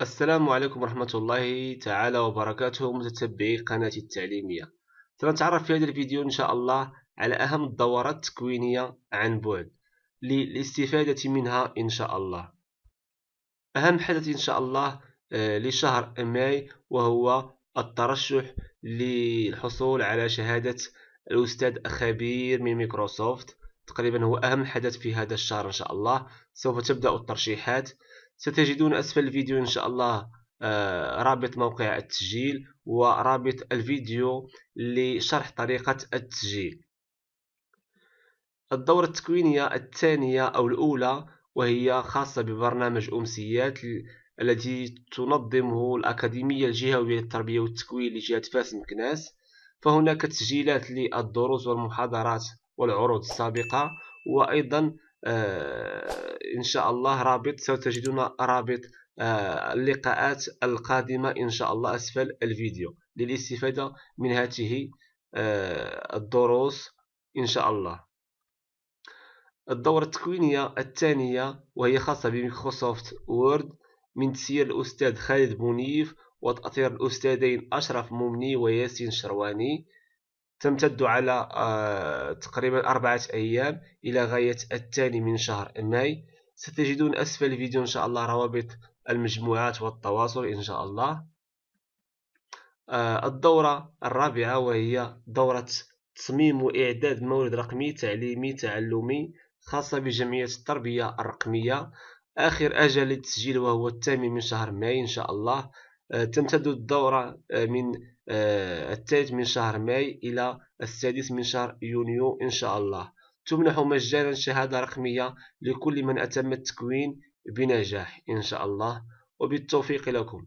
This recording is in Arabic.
السلام عليكم ورحمة الله تعالى وبركاته متتبعي قناة التعليمية سنتعرف في هذا الفيديو إن شاء الله على أهم الدورات التكوينية عن بعد للاستفادة منها إن شاء الله أهم حدث إن شاء الله آه، لشهر ماي وهو الترشح للحصول على شهادة الأستاذ خبير من ميكروسوفت تقريبا هو أهم حدث في هذا الشهر إن شاء الله سوف تبدأ الترشيحات ستجدون أسفل الفيديو إن شاء الله آه، رابط موقع التسجيل ورابط الفيديو لشرح طريقة التسجيل الدورة التكوينية الثانية أو الأولى وهي خاصة ببرنامج أمسيات الذي تنظمه الأكاديمية الجهوية للتربية والتكوين لجهة فاس مكناس فهناك تسجيلات للدروس والمحاضرات والعروض السابقة وأيضا آه، ان شاء الله رابط ستجدون رابط آه، اللقاءات القادمة إن شاء الله أسفل الفيديو للاستفادة من هذه آه، الدروس إن شاء الله الدورة التكوينية الثانية وهي خاصة بميكروسوفت وورد من تسيير الأستاذ خالد بونيف وتأثير الأستاذين أشرف ممني وياسين شرواني تمتد على آه، تقريبا أربعة أيام إلى غاية الثاني من شهر ماي ستجدون أسفل الفيديو إن شاء الله روابط المجموعات والتواصل إن شاء الله آه، الدورة الرابعة وهي دورة تصميم وإعداد مورد رقمي تعليمي تعلمي خاصة بجمعية التربية الرقمية آخر أجل للتسجيل وهو الثامن من شهر ماي إن شاء الله آه، تمتد الدورة من آه، الثالث من شهر ماي إلى السادس من شهر يونيو إن شاء الله تمنح مجانا شهادة رقمية لكل من أتم التكوين بنجاح إن شاء الله وبالتوفيق لكم